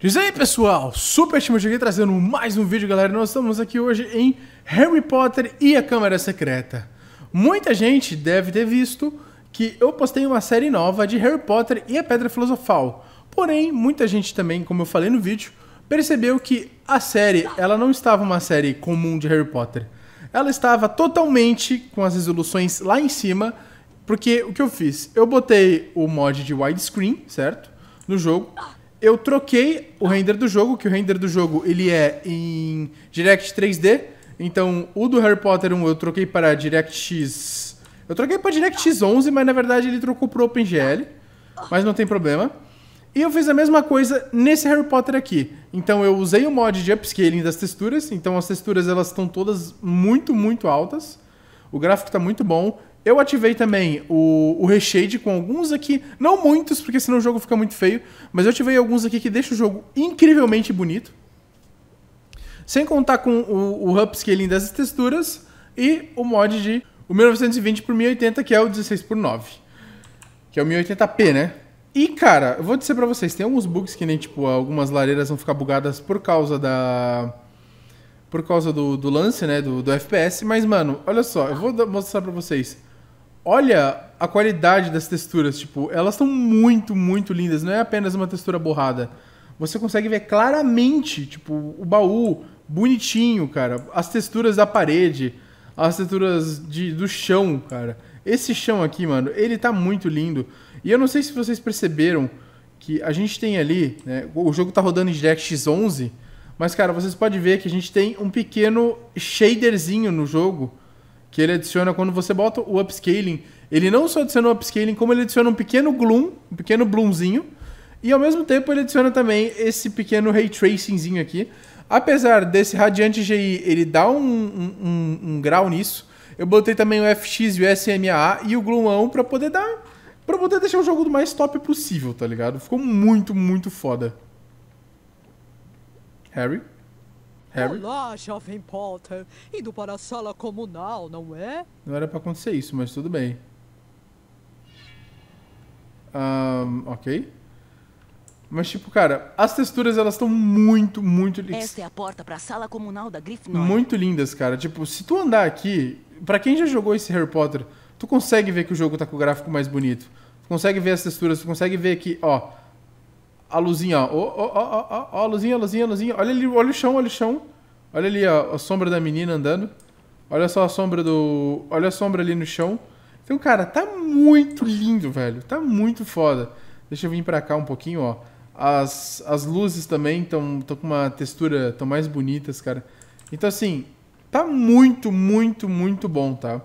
Diz aí pessoal, Super Timothy aqui trazendo mais um vídeo galera, nós estamos aqui hoje em Harry Potter e a Câmara Secreta. Muita gente deve ter visto que eu postei uma série nova de Harry Potter e a Pedra Filosofal, porém muita gente também, como eu falei no vídeo, percebeu que a série, ela não estava uma série comum de Harry Potter. Ela estava totalmente com as resoluções lá em cima, porque o que eu fiz? Eu botei o mod de widescreen, certo? No jogo. Eu troquei o render do jogo, que o render do jogo ele é em Direct 3D. Então, o do Harry Potter 1 eu troquei para DirectX... Eu troquei para DirectX 11, mas na verdade ele trocou para OpenGL. Mas não tem problema. E eu fiz a mesma coisa nesse Harry Potter aqui. Então eu usei o mod de upscaling das texturas, então as texturas elas estão todas muito, muito altas. O gráfico está muito bom eu ativei também o, o reshade com alguns aqui, não muitos, porque senão o jogo fica muito feio, mas eu ativei alguns aqui que deixam o jogo incrivelmente bonito. Sem contar com o, o upscaling dessas texturas e o mod de o 1920 por 1080, que é o 16 por 9 que é o 1080p, né? E, cara, eu vou dizer para vocês, tem alguns bugs que nem, tipo, algumas lareiras vão ficar bugadas por causa da... Por causa do, do lance, né, do, do FPS. Mas, mano, olha só, eu vou mostrar para vocês olha a qualidade das texturas, tipo, elas estão muito, muito lindas, não é apenas uma textura borrada. Você consegue ver claramente, tipo, o baú bonitinho, cara, as texturas da parede, as texturas de, do chão, cara. Esse chão aqui, mano, ele tá muito lindo. E eu não sei se vocês perceberam que a gente tem ali, né, o jogo tá rodando em DirectX 11, mas, cara, vocês podem ver que a gente tem um pequeno shaderzinho no jogo, que ele adiciona quando você bota o upscaling. Ele não só adiciona o upscaling, como ele adiciona um pequeno gloom, um pequeno bloomzinho, e ao mesmo tempo ele adiciona também esse pequeno ray tracingzinho aqui. Apesar desse radiante GI, ele dá um, um, um, um grau nisso. Eu botei também o FX e o sma e o Gloom A1 para poder dar, para poder deixar o jogo do mais top possível, tá ligado? Ficou muito, muito foda. Harry Harry? Olá, jovem Potter. Indo para a sala comunal, não é? Não era para acontecer isso, mas tudo bem. Um, ok. Mas tipo, cara, as texturas elas estão muito, muito lindas. Esta é a porta para a sala comunal da Grifinória. Muito lindas, cara. Tipo, se tu andar aqui, para quem já jogou esse Harry Potter, tu consegue ver que o jogo tá com o gráfico mais bonito. Tu consegue ver as texturas, tu consegue ver que, ó, a luzinha, ó. Ó, ó, ó, ó, a luzinha, a luzinha, a luzinha. Olha ali, olha o chão, olha o chão. Olha ali a, a, sombra da menina andando. Olha só a sombra do. Olha a sombra ali no chão. Então, cara, tá muito lindo, velho. Tá muito foda. Deixa eu vir pra cá um pouquinho, ó. As, as luzes também estão com uma textura. tão mais bonitas, cara. Então, assim, tá muito, muito, muito bom, tá?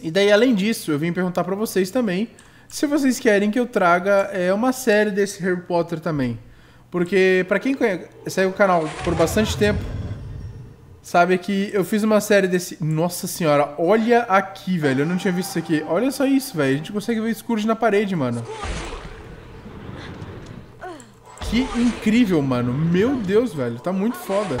E daí, além disso, eu vim perguntar para vocês também se vocês querem que eu traga é, uma série desse Harry Potter também. Porque para quem conhece, segue o canal por bastante tempo, sabe que eu fiz uma série desse... Nossa senhora, olha aqui, velho. Eu não tinha visto isso aqui. Olha só isso, velho. A gente consegue ver Scourge na parede, mano. Que incrível, mano. Meu Deus, velho. Tá muito foda.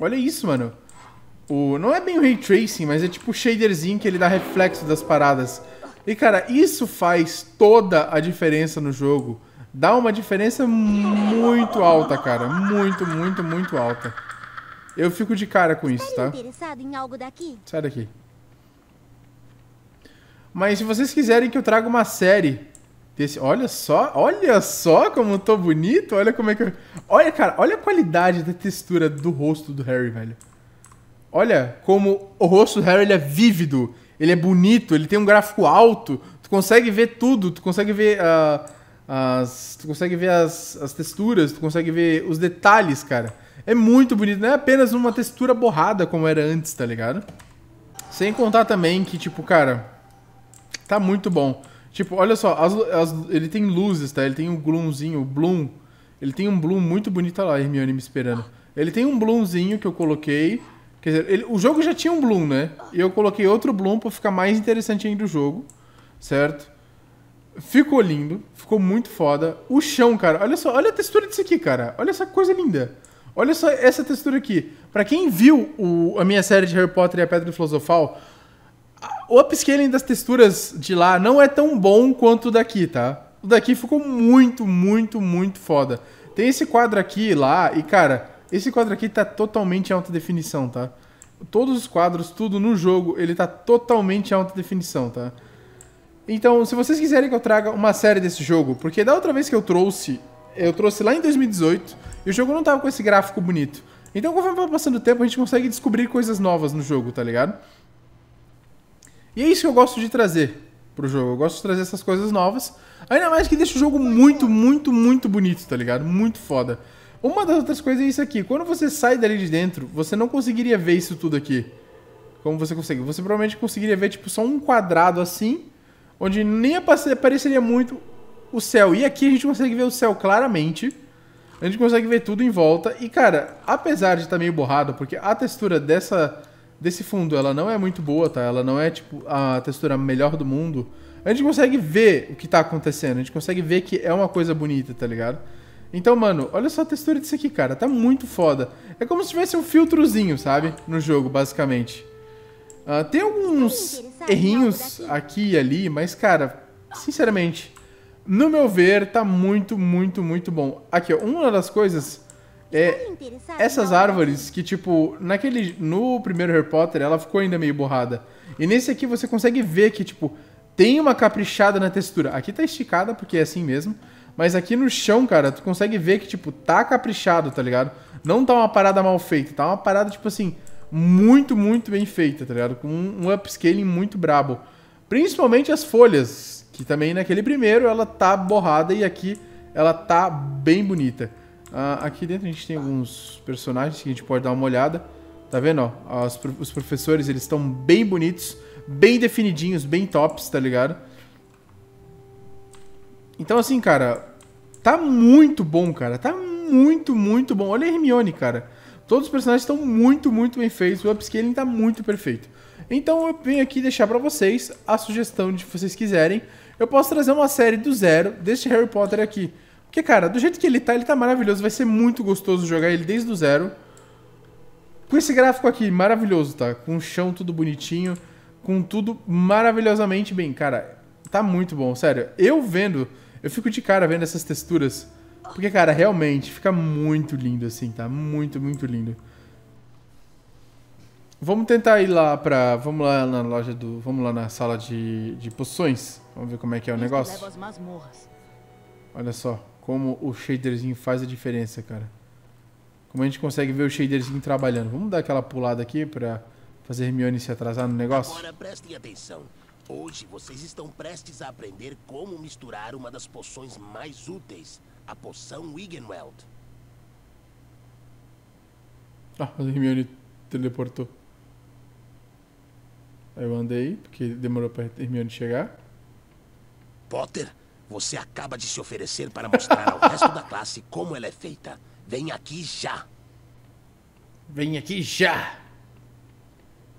Olha isso, mano o. Não é bem o ray tracing, mas é tipo o shaderzinho que ele dá reflexo das paradas. E cara, isso faz toda a diferença no jogo. Dá uma diferença muito alta, cara. Muito, muito, muito alta. Eu fico de cara com isso, tá? tá Sai daqui. Mas se vocês quiserem que eu traga uma série desse, olha só, olha só como eu tô bonito, olha como é que eu, olha cara, olha a qualidade da textura do rosto do Harry, velho. Olha como o rosto do Harry ele é vívido, ele é bonito, ele tem um gráfico alto, tu consegue ver tudo, tu consegue ver, uh, as, tu consegue ver as, as texturas, tu consegue ver os detalhes, cara. É muito bonito, não é apenas uma textura borrada como era antes, tá ligado? Sem contar também que, tipo, cara, tá muito bom. Tipo, olha só, as, as, ele tem luzes, tá? Ele tem um gloomzinho, o bloom. Ele tem um bloom muito bonito, olha lá, Hermione me esperando. Ele tem um bloomzinho que eu coloquei Quer dizer, ele, o jogo já tinha um Bloom, né? E eu coloquei outro Bloom pra ficar mais interessante ainda o jogo, certo? Ficou lindo, ficou muito foda. O chão, cara, olha só, olha a textura disso aqui, cara. Olha essa coisa linda. Olha só essa textura aqui. Para quem viu o, a minha série de Harry Potter e a Pedra Filosofal, o upscaling das texturas de lá não é tão bom quanto o daqui, tá? O daqui ficou muito, muito, muito foda. Tem esse quadro aqui lá, e cara, esse quadro aqui tá totalmente em alta definição, tá? Todos os quadros, tudo no jogo, ele tá totalmente em alta definição, tá? Então, se vocês quiserem que eu traga uma série desse jogo, porque da outra vez que eu trouxe, eu trouxe lá em 2018, e o jogo não tava com esse gráfico bonito. Então, conforme vai passando o tempo, a gente consegue descobrir coisas novas no jogo, tá ligado? E é isso que eu gosto de trazer pro jogo. Eu gosto de trazer essas coisas novas. Ainda mais que deixa o jogo muito, muito, muito bonito, tá ligado? Muito foda. Uma das outras coisas é isso aqui. Quando você sai dali de dentro, você não conseguiria ver isso tudo aqui. Como você consegue? Você provavelmente conseguiria ver tipo só um quadrado assim, onde nem apareceria muito o céu. E aqui a gente consegue ver o céu claramente. A gente consegue ver tudo em volta. E cara, apesar de estar tá meio borrado, porque a textura dessa desse fundo, ela não é muito boa, tá? Ela não é tipo a textura melhor do mundo. A gente consegue ver o que está acontecendo. A gente consegue ver que é uma coisa bonita, tá ligado? Então, mano, olha só a textura disso aqui, cara. Tá muito foda. É como se tivesse um filtrozinho, sabe? No jogo, basicamente. Uh, tem alguns errinhos aqui e ali, mas, cara, sinceramente, no meu ver, tá muito, muito, muito bom. Aqui, ó, uma das coisas é tá essas né? árvores que, tipo, naquele, no primeiro Harry Potter, ela ficou ainda meio borrada. E nesse aqui você consegue ver que, tipo, tem uma caprichada na textura. Aqui tá esticada, porque é assim mesmo. Mas aqui no chão, cara, tu consegue ver que, tipo, tá caprichado, tá ligado? Não tá uma parada mal feita, tá uma parada, tipo assim, muito, muito bem feita, tá ligado? Com um upscaling muito brabo. Principalmente as folhas, que também naquele primeiro ela tá borrada e aqui ela tá bem bonita. Uh, aqui dentro a gente tem alguns personagens que a gente pode dar uma olhada. Tá vendo, ó? Os, os professores, eles estão bem bonitos, bem definidinhos, bem tops, tá ligado? Então, assim, cara, Tá muito bom, cara. Tá muito, muito bom. Olha a Hermione, cara. Todos os personagens estão muito, muito bem feitos. O upscaling tá muito perfeito. Então eu venho aqui deixar para vocês a sugestão de vocês quiserem. Eu posso trazer uma série do zero deste Harry Potter aqui. Porque, cara, do jeito que ele tá, ele tá maravilhoso. Vai ser muito gostoso jogar ele desde o zero. Com esse gráfico aqui, maravilhoso, tá? Com o chão tudo bonitinho. Com tudo maravilhosamente bem. Cara, tá muito bom, sério. Eu vendo eu fico de cara vendo essas texturas. Porque, cara, realmente fica muito lindo assim, tá? Muito, muito lindo. Vamos tentar ir lá pra. Vamos lá na loja do. Vamos lá na sala de, de poções. Vamos ver como é que é o negócio. Olha só como o shaderzinho faz a diferença, cara. Como a gente consegue ver o shaderzinho trabalhando. Vamos dar aquela pulada aqui pra fazer Hermione se atrasar no negócio? Agora prestem atenção. Hoje vocês estão prestes a aprender como misturar uma das poções mais úteis, a poção Wiggenweld. Ah, a Hermione teleportou. Aí eu andei, porque demorou pra Hermione chegar. Potter, você acaba de se oferecer para mostrar ao resto da classe como ela é feita. Vem aqui já! Vem aqui já!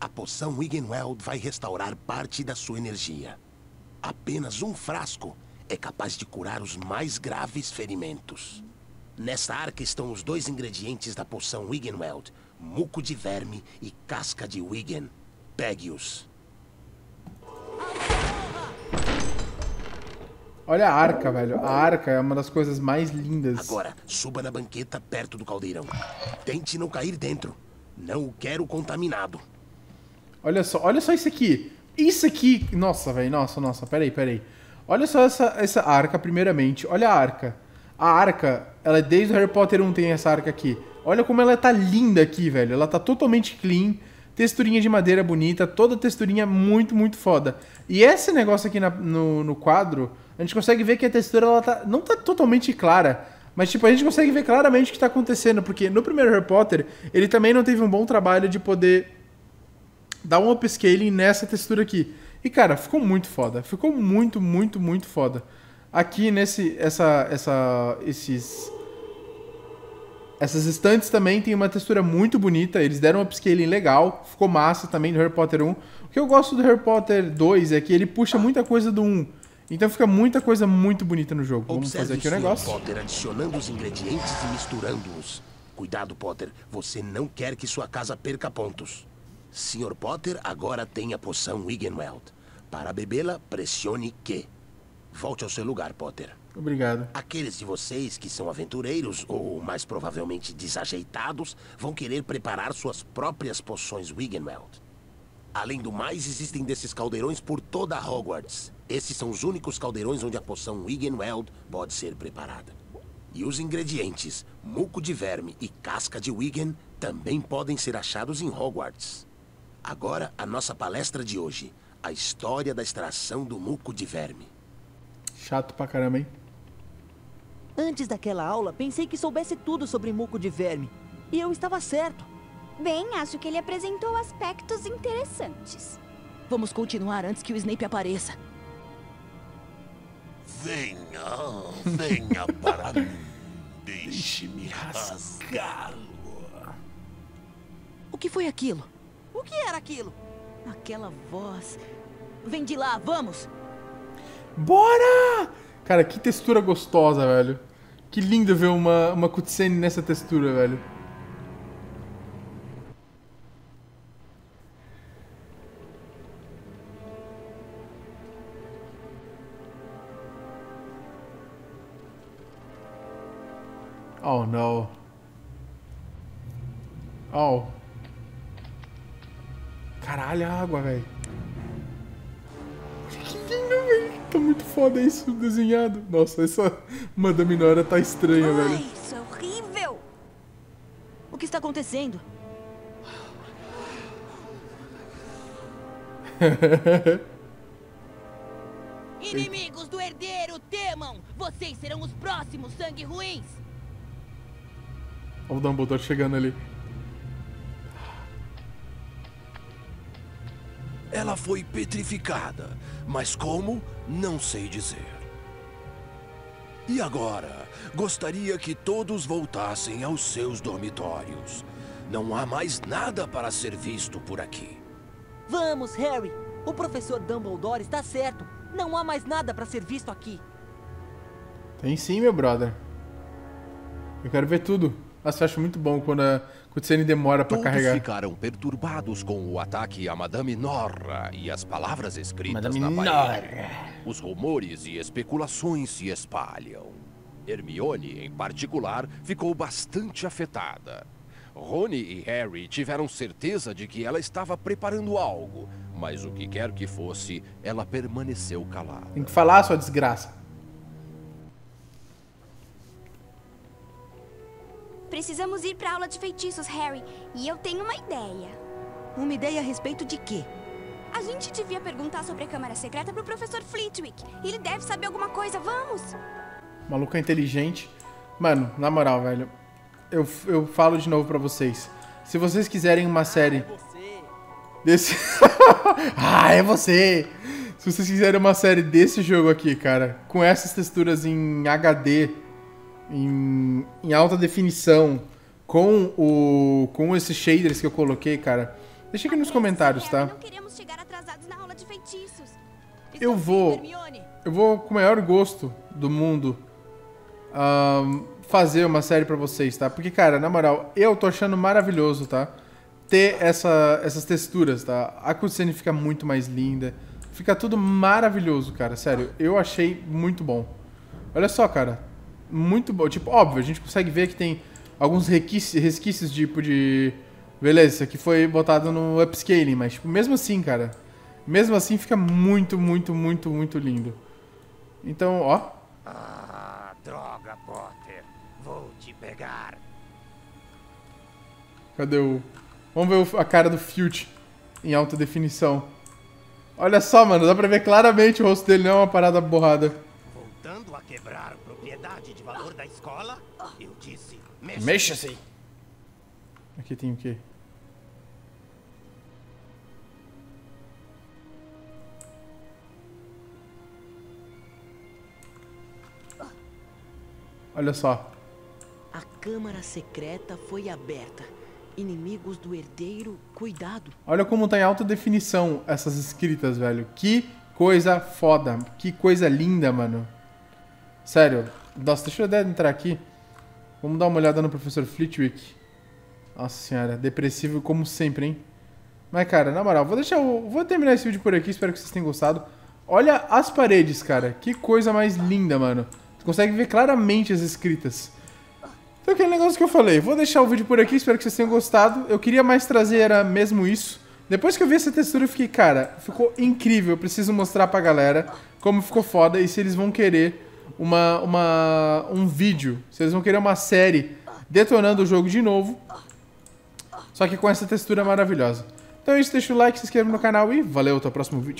A poção Wiggenweld vai restaurar parte da sua energia. Apenas um frasco é capaz de curar os mais graves ferimentos. Nessa arca estão os dois ingredientes da poção Wiggenweld, Muco de verme e casca de Wiggen. Pegue-os. Olha a arca, velho. A arca é uma das coisas mais lindas. Agora, suba na banqueta perto do caldeirão. Tente não cair dentro. Não o quero contaminado. Olha só, olha só isso aqui. Isso aqui. Nossa, velho. Nossa, nossa. Peraí, peraí. Olha só essa, essa arca, primeiramente. Olha a arca. A arca, ela desde o Harry Potter 1 tem essa arca aqui. Olha como ela tá linda aqui, velho. Ela tá totalmente clean. Texturinha de madeira bonita. Toda texturinha muito, muito foda. E esse negócio aqui na, no, no quadro, a gente consegue ver que a textura ela tá, não tá totalmente clara. Mas, tipo, a gente consegue ver claramente o que tá acontecendo. Porque no primeiro Harry Potter, ele também não teve um bom trabalho de poder dá um upscaling nessa textura aqui. E, cara, ficou muito foda. Ficou muito, muito, muito foda. Aqui nesse, essa, essa, esses... Essas estantes também tem uma textura muito bonita, eles deram um upscaling legal, ficou massa também do Harry Potter 1. O que eu gosto do Harry Potter 2 é que ele puxa muita coisa do 1, então fica muita coisa muito bonita no jogo. Vamos Observe fazer aqui o um negócio. Potter adicionando os ingredientes e misturando-os. Cuidado, Potter, você não quer que sua casa perca pontos. Sr. Potter agora tem a poção Wiggenweld. Para bebê-la, pressione Q. Volte ao seu lugar, Potter. Obrigado. Aqueles de vocês que são aventureiros, ou mais provavelmente desajeitados, vão querer preparar suas próprias poções Wiggenweld. Além do mais, existem desses caldeirões por toda Hogwarts. Esses são os únicos caldeirões onde a poção Wiggenweld pode ser preparada. E os ingredientes, muco de verme e casca de Wigan, também podem ser achados em Hogwarts. Agora, a nossa palestra de hoje. A história da extração do muco de verme. Chato pra caramba, hein? Antes daquela aula, pensei que soubesse tudo sobre muco de verme. E eu estava certo. Bem, acho que ele apresentou aspectos interessantes. Vamos continuar antes que o Snape apareça. Venha, venha para mim. Deixe-me rasgá-lo. O que foi aquilo? O que era aquilo? Aquela voz. Vem de lá, vamos! Bora! Cara, que textura gostosa, velho. Que lindo ver uma, uma cutscene nessa textura, velho. Oh não. Oh. Caralho, a é água, velho. Que lindo, velho. Tá muito foda isso desenhado. Nossa, essa Madame Nora tá estranha, velho. Isso é horrível. O que está acontecendo? Inimigos do herdeiro, temam! Vocês serão os próximos sangue ruins! Olha o Dumbledore chegando ali. Ela foi petrificada, mas como, não sei dizer. E agora, gostaria que todos voltassem aos seus dormitórios. Não há mais nada para ser visto por aqui. Vamos, Harry! O professor Dumbledore está certo. Não há mais nada para ser visto aqui. Tem sim, meu brother. Eu quero ver tudo. Nossa, eu acho muito bom quando a nem demora para carregar. ficaram perturbados com o ataque a Madame Norra e as palavras escritas Madame na parede. Norra. Os rumores e especulações se espalham. Hermione, em particular, ficou bastante afetada. Rony e Harry tiveram certeza de que ela estava preparando algo, mas o que quer que fosse, ela permaneceu calada. Tem que falar, sua desgraça. Precisamos ir para a aula de feitiços, Harry. E eu tenho uma ideia. Uma ideia a respeito de quê? A gente devia perguntar sobre a Câmara Secreta pro professor Flitwick. Ele deve saber alguma coisa, vamos! Maluco é inteligente. Mano, na moral, velho. Eu, eu falo de novo pra vocês. Se vocês quiserem uma série... Ah, é desse... ah, é você! Se vocês quiserem uma série desse jogo aqui, cara, com essas texturas em HD, em, em alta definição com o com esses shaders que eu coloquei, cara. Deixa aqui nos comentários, tá? Eu vou eu vou com o maior gosto do mundo um, fazer uma série para vocês, tá? Porque cara, na moral, eu tô achando maravilhoso, tá? Ter essa, essas texturas, tá? A cutscene fica muito mais linda. Fica tudo maravilhoso, cara. Sério, eu achei muito bom. Olha só, cara muito bom Tipo, óbvio, a gente consegue ver que tem alguns resquícios, tipo, de. Beleza, isso aqui foi botado no upscaling, mas tipo, mesmo assim, cara. Mesmo assim fica muito, muito, muito, muito lindo. Então, ó. Ah, droga, Potter. Vou te pegar. Cadê o. Vamos ver a cara do Filt em alta definição. Olha só, mano, dá pra ver claramente o rosto dele, não é uma parada borrada a quebrar propriedade de valor da escola? Eu disse, mexa-se. Mexa Aqui tem o quê? Olha só. A câmara secreta foi aberta. Inimigos do herdeiro, cuidado. Olha como tá em alta definição essas escritas, velho. Que coisa foda. Que coisa linda, mano. Sério. Nossa, deixa eu entrar aqui. Vamos dar uma olhada no professor Flitwick. Nossa senhora, depressivo como sempre, hein? Mas, cara, na moral, vou deixar Vou terminar esse vídeo por aqui, espero que vocês tenham gostado. Olha as paredes, cara. Que coisa mais linda, mano. Você consegue ver claramente as escritas. Então, aquele negócio que eu falei. Vou deixar o vídeo por aqui, espero que vocês tenham gostado. Eu queria mais trazer, era mesmo isso. Depois que eu vi essa textura, eu fiquei, cara, ficou incrível. Eu preciso mostrar pra galera como ficou foda e se eles vão querer uma, uma, um vídeo. Vocês vão querer uma série detonando o jogo de novo. Só que com essa textura maravilhosa. Então é isso, deixa o like, se inscreve no canal e valeu, até o próximo vídeo.